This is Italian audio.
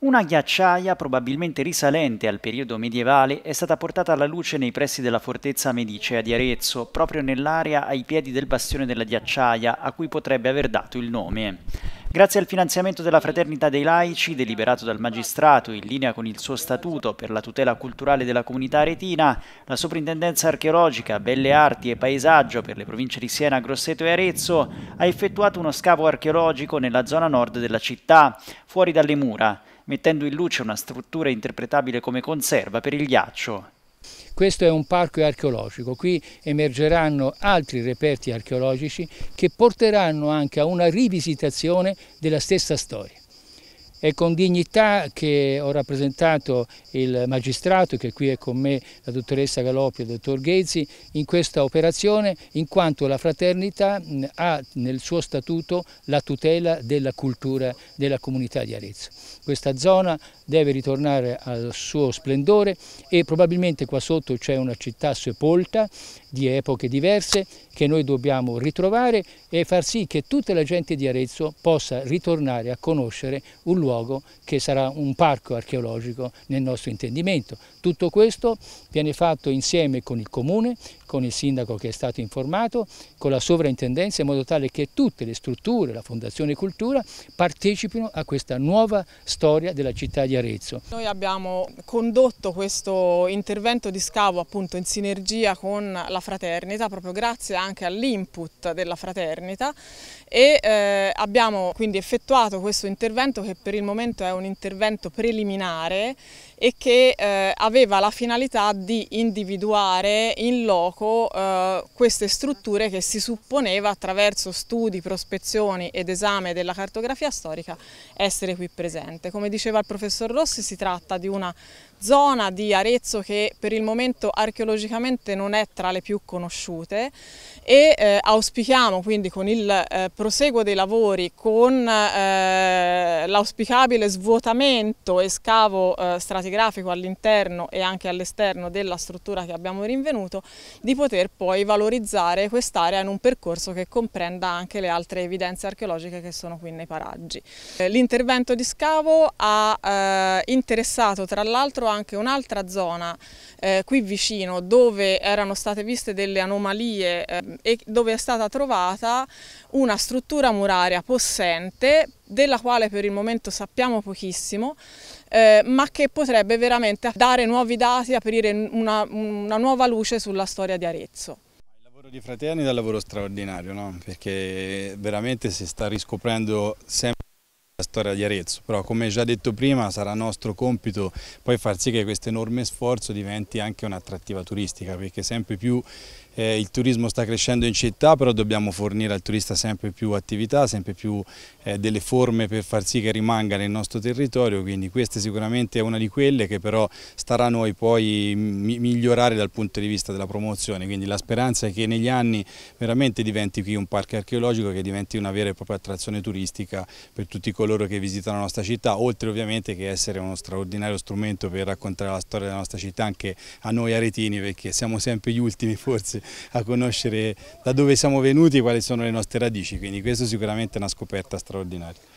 Una ghiacciaia, probabilmente risalente al periodo medievale, è stata portata alla luce nei pressi della fortezza medicea di Arezzo, proprio nell'area ai piedi del bastione della ghiacciaia, a cui potrebbe aver dato il nome. Grazie al finanziamento della Fraternità dei Laici, deliberato dal magistrato in linea con il suo statuto per la tutela culturale della comunità aretina, la Soprintendenza archeologica, Belle Arti e Paesaggio per le province di Siena, Grosseto e Arezzo ha effettuato uno scavo archeologico nella zona nord della città, fuori dalle mura mettendo in luce una struttura interpretabile come conserva per il ghiaccio. Questo è un parco archeologico, qui emergeranno altri reperti archeologici che porteranno anche a una rivisitazione della stessa storia. È con dignità che ho rappresentato il magistrato, che qui è con me la dottoressa Galoppi e il dottor Ghezzi, in questa operazione, in quanto la fraternità ha nel suo statuto la tutela della cultura della comunità di Arezzo. Questa zona deve ritornare al suo splendore e probabilmente qua sotto c'è una città sepolta di epoche diverse che noi dobbiamo ritrovare e far sì che tutta la gente di Arezzo possa ritornare a conoscere un luogo luogo che sarà un parco archeologico nel nostro intendimento. Tutto questo viene fatto insieme con il comune, con il sindaco che è stato informato, con la sovrintendenza in modo tale che tutte le strutture, la Fondazione Cultura, partecipino a questa nuova storia della città di Arezzo. Noi abbiamo condotto questo intervento di scavo appunto in sinergia con la Fraternita, proprio grazie anche all'input della Fraternita e eh, abbiamo quindi effettuato questo intervento che per il il momento è un intervento preliminare e che eh, aveva la finalità di individuare in loco eh, queste strutture che si supponeva attraverso studi, prospezioni ed esame della cartografia storica essere qui presente. Come diceva il professor Rossi si tratta di una zona di Arezzo che per il momento archeologicamente non è tra le più conosciute e eh, auspichiamo quindi con il eh, proseguo dei lavori, con eh, l'auspicabile svuotamento e scavo eh, stratigrafico all'interno e anche all'esterno della struttura che abbiamo rinvenuto, di poter poi valorizzare quest'area in un percorso che comprenda anche le altre evidenze archeologiche che sono qui nei paraggi. Eh, l'intervento di scavo ha eh, interessato tra l'altro anche un'altra zona eh, qui vicino dove erano state viste delle anomalie eh, e dove è stata trovata una struttura muraria possente della quale per il momento sappiamo pochissimo, eh, ma che potrebbe veramente dare nuovi dati, aprire una, una nuova luce sulla storia di Arezzo lavoro di Fraterni è lavoro straordinario, no? perché veramente si sta riscoprendo sempre la storia di Arezzo, però come già detto prima sarà nostro compito poi far sì che questo enorme sforzo diventi anche un'attrattiva turistica perché sempre più eh, il turismo sta crescendo in città però dobbiamo fornire al turista sempre più attività, sempre più eh, delle forme per far sì che rimanga nel nostro territorio quindi questa sicuramente è una di quelle che però starà a noi poi mm, migliorare dal punto di vista della promozione quindi la speranza è che negli anni veramente diventi qui un parco archeologico che diventi una vera e propria attrazione turistica per tutti coloro coloro che visitano la nostra città, oltre ovviamente che essere uno straordinario strumento per raccontare la storia della nostra città anche a noi aretini, perché siamo sempre gli ultimi forse a conoscere da dove siamo venuti e quali sono le nostre radici, quindi questo sicuramente è una scoperta straordinaria.